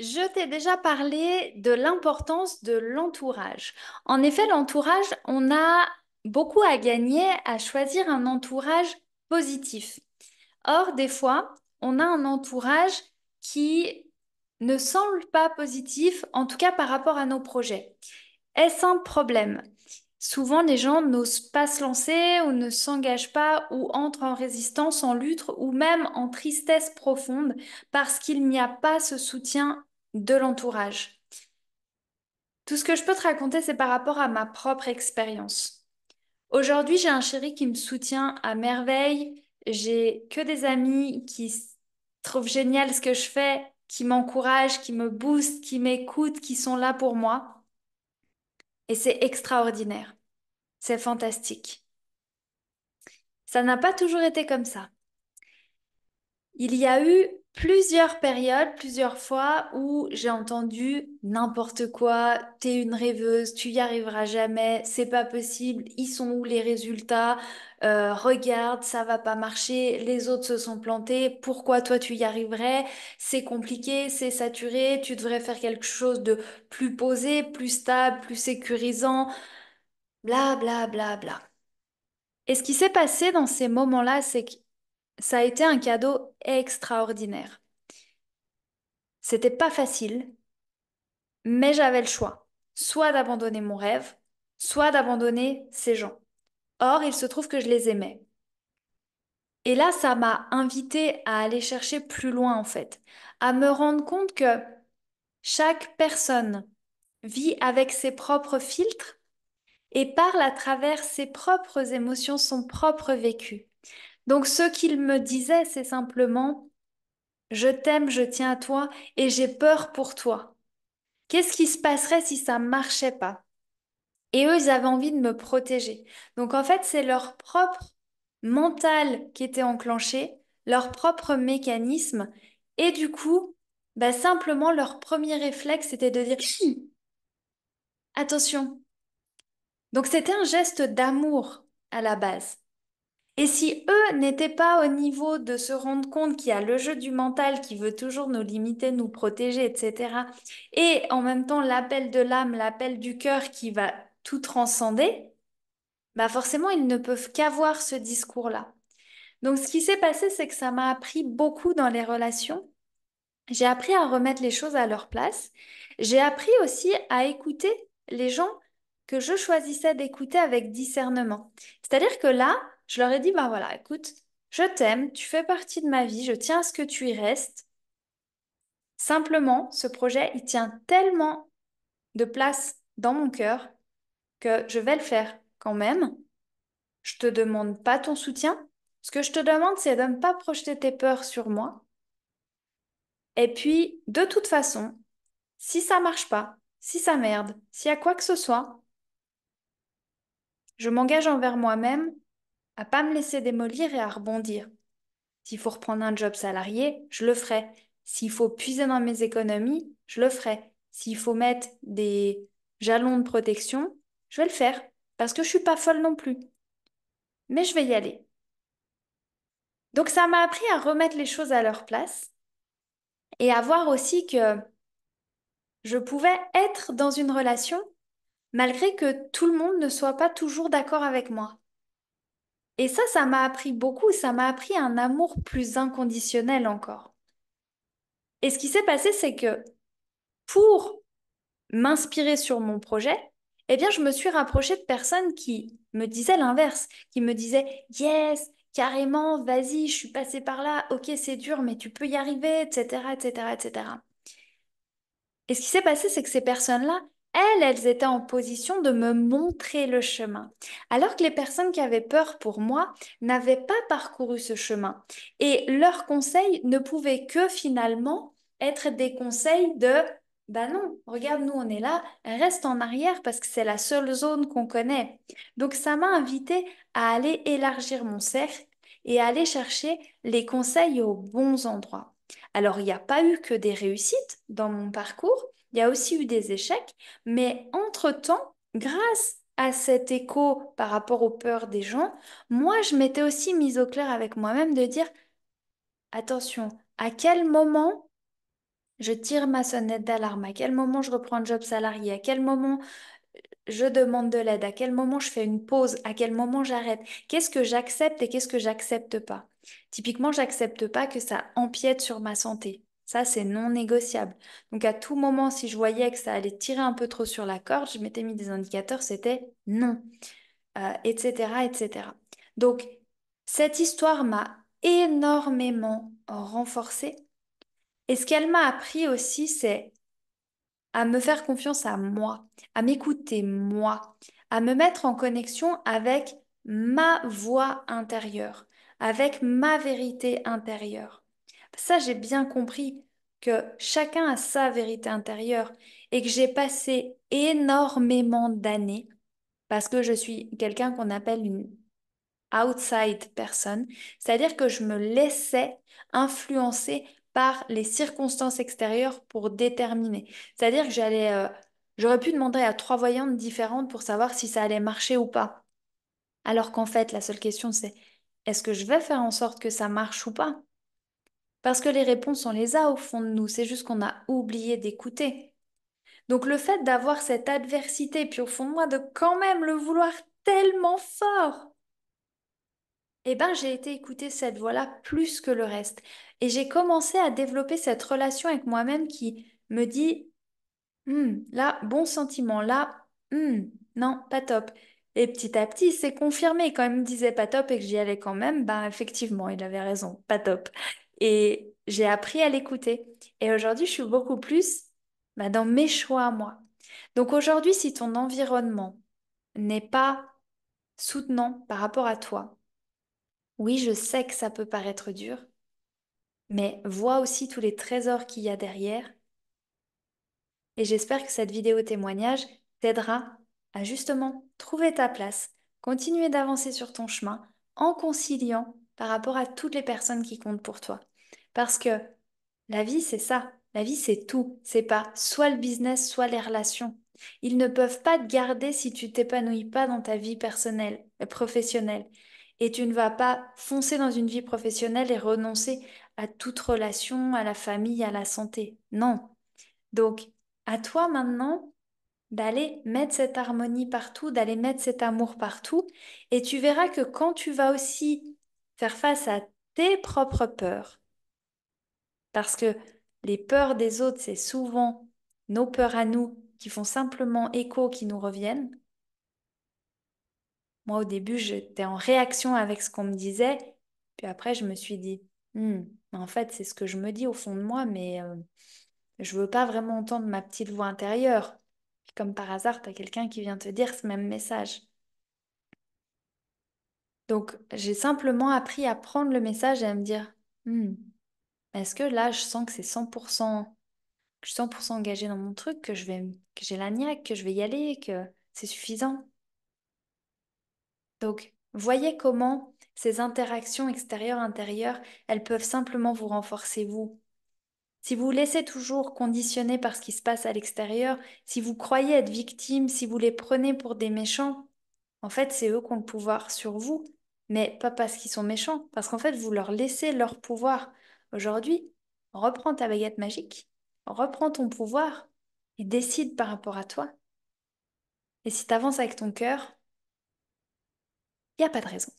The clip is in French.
Je t'ai déjà parlé de l'importance de l'entourage. En effet, l'entourage, on a beaucoup à gagner à choisir un entourage positif. Or, des fois, on a un entourage qui ne semble pas positif, en tout cas par rapport à nos projets. Est-ce un problème Souvent, les gens n'osent pas se lancer ou ne s'engagent pas ou entrent en résistance, en lutte ou même en tristesse profonde parce qu'il n'y a pas ce soutien de l'entourage. Tout ce que je peux te raconter, c'est par rapport à ma propre expérience. Aujourd'hui, j'ai un chéri qui me soutient à merveille. J'ai que des amis qui trouvent génial ce que je fais, qui m'encouragent, qui me boostent, qui m'écoutent, qui sont là pour moi. Et c'est extraordinaire. C'est fantastique. Ça n'a pas toujours été comme ça. Il y a eu plusieurs périodes, plusieurs fois où j'ai entendu n'importe quoi, t'es une rêveuse, tu y arriveras jamais, c'est pas possible, ils sont où les résultats, euh, regarde, ça va pas marcher, les autres se sont plantés, pourquoi toi tu y arriverais, c'est compliqué, c'est saturé, tu devrais faire quelque chose de plus posé, plus stable, plus sécurisant, bla bla bla bla. Et ce qui s'est passé dans ces moments-là, c'est que ça a été un cadeau extraordinaire. C'était pas facile, mais j'avais le choix, soit d'abandonner mon rêve, soit d'abandonner ces gens. Or, il se trouve que je les aimais. Et là, ça m'a invité à aller chercher plus loin, en fait, à me rendre compte que chaque personne vit avec ses propres filtres et parle à travers ses propres émotions, son propre vécu. Donc ce qu'il me disait, c'est simplement, je t'aime, je tiens à toi et j'ai peur pour toi. Qu'est-ce qui se passerait si ça ne marchait pas Et eux, ils avaient envie de me protéger. Donc en fait, c'est leur propre mental qui était enclenché, leur propre mécanisme. Et du coup, bah, simplement, leur premier réflexe, c'était de dire attention. Donc c'était un geste d'amour à la base. Et si eux n'étaient pas au niveau de se rendre compte qu'il y a le jeu du mental qui veut toujours nous limiter, nous protéger, etc. Et en même temps l'appel de l'âme, l'appel du cœur qui va tout transcender, bah forcément ils ne peuvent qu'avoir ce discours-là. Donc ce qui s'est passé, c'est que ça m'a appris beaucoup dans les relations. J'ai appris à remettre les choses à leur place. J'ai appris aussi à écouter les gens que je choisissais d'écouter avec discernement. C'est-à-dire que là, je leur ai dit, ben voilà, écoute, je t'aime, tu fais partie de ma vie, je tiens à ce que tu y restes. Simplement, ce projet, il tient tellement de place dans mon cœur que je vais le faire quand même. Je te demande pas ton soutien. Ce que je te demande, c'est de ne pas projeter tes peurs sur moi. Et puis, de toute façon, si ça marche pas, si ça merde, s'il y a quoi que ce soit, je m'engage envers moi-même à pas me laisser démolir et à rebondir. S'il faut reprendre un job salarié, je le ferai. S'il faut puiser dans mes économies, je le ferai. S'il faut mettre des jalons de protection, je vais le faire parce que je suis pas folle non plus. Mais je vais y aller. Donc ça m'a appris à remettre les choses à leur place et à voir aussi que je pouvais être dans une relation malgré que tout le monde ne soit pas toujours d'accord avec moi. Et ça, ça m'a appris beaucoup, ça m'a appris un amour plus inconditionnel encore. Et ce qui s'est passé, c'est que pour m'inspirer sur mon projet, eh bien, je me suis rapprochée de personnes qui me disaient l'inverse, qui me disaient Yes, carrément, vas-y, je suis passée par là, ok, c'est dur, mais tu peux y arriver, etc., etc., etc. Et ce qui s'est passé, c'est que ces personnes-là, elles, elles étaient en position de me montrer le chemin, alors que les personnes qui avaient peur pour moi n'avaient pas parcouru ce chemin. Et leurs conseils ne pouvaient que finalement être des conseils de bah non, regarde, nous on est là, reste en arrière parce que c'est la seule zone qu'on connaît. Donc ça m'a invité à aller élargir mon cercle et aller chercher les conseils aux bons endroits. Alors il n'y a pas eu que des réussites dans mon parcours, il y a aussi eu des échecs, mais entre-temps, grâce à cet écho par rapport aux peurs des gens, moi, je m'étais aussi mise au clair avec moi-même de dire, attention, à quel moment je tire ma sonnette d'alarme, à quel moment je reprends un job salarié, à quel moment je demande de l'aide, à quel moment je fais une pause, à quel moment j'arrête, qu'est-ce que j'accepte et qu'est-ce que j'accepte pas. Typiquement, j'accepte pas que ça empiète sur ma santé. Ça, c'est non négociable. Donc à tout moment, si je voyais que ça allait tirer un peu trop sur la corde, je m'étais mis des indicateurs, c'était non, etc., euh, etc. Donc cette histoire m'a énormément renforcée. Et ce qu'elle m'a appris aussi, c'est à me faire confiance à moi, à m'écouter moi, à me mettre en connexion avec ma voix intérieure, avec ma vérité intérieure. Ça, j'ai bien compris que chacun a sa vérité intérieure et que j'ai passé énormément d'années parce que je suis quelqu'un qu'on appelle une outside personne, c'est-à-dire que je me laissais influencer par les circonstances extérieures pour déterminer. C'est-à-dire que j'allais euh, j'aurais pu demander à trois voyantes différentes pour savoir si ça allait marcher ou pas. Alors qu'en fait, la seule question c'est est-ce que je vais faire en sorte que ça marche ou pas parce que les réponses, on les a au fond de nous, c'est juste qu'on a oublié d'écouter. Donc le fait d'avoir cette adversité, puis au fond de moi, de quand même le vouloir tellement fort, eh ben j'ai été écouter cette voix-là plus que le reste. Et j'ai commencé à développer cette relation avec moi-même qui me dit, hum, là, bon sentiment, là, hum, non, pas top. Et petit à petit, c'est confirmé. Quand il me disait pas top et que j'y allais quand même, ben effectivement, il avait raison, pas top et j'ai appris à l'écouter. Et aujourd'hui, je suis beaucoup plus bah, dans mes choix à moi. Donc aujourd'hui, si ton environnement n'est pas soutenant par rapport à toi, oui, je sais que ça peut paraître dur, mais vois aussi tous les trésors qu'il y a derrière. Et j'espère que cette vidéo témoignage t'aidera à justement trouver ta place, continuer d'avancer sur ton chemin en conciliant par rapport à toutes les personnes qui comptent pour toi. Parce que la vie, c'est ça. La vie, c'est tout. C'est pas soit le business, soit les relations. Ils ne peuvent pas te garder si tu t'épanouis pas dans ta vie personnelle, professionnelle. Et tu ne vas pas foncer dans une vie professionnelle et renoncer à toute relation, à la famille, à la santé. Non. Donc, à toi maintenant d'aller mettre cette harmonie partout, d'aller mettre cet amour partout. Et tu verras que quand tu vas aussi faire face à tes propres peurs, parce que les peurs des autres, c'est souvent nos peurs à nous qui font simplement écho, qui nous reviennent. Moi, au début, j'étais en réaction avec ce qu'on me disait. Puis après, je me suis dit, hum, en fait, c'est ce que je me dis au fond de moi, mais je euh, je veux pas vraiment entendre ma petite voix intérieure. Puis comme par hasard, tu as quelqu'un qui vient te dire ce même message. Donc, j'ai simplement appris à prendre le message et à me dire, hum, est-ce que là, je sens que c'est 100%, que je 100% engagée dans mon truc, que je vais, que j'ai la niaque, que je vais y aller, que c'est suffisant Donc, voyez comment ces interactions extérieures-intérieures, elles peuvent simplement vous renforcer vous. Si vous vous laissez toujours conditionner par ce qui se passe à l'extérieur, si vous croyez être victime, si vous les prenez pour des méchants, en fait, c'est eux qui ont le pouvoir sur vous, mais pas parce qu'ils sont méchants, parce qu'en fait, vous leur laissez leur pouvoir. Aujourd'hui, reprends ta baguette magique, reprends ton pouvoir et décide par rapport à toi. Et si tu avances avec ton cœur, il n'y a pas de raison.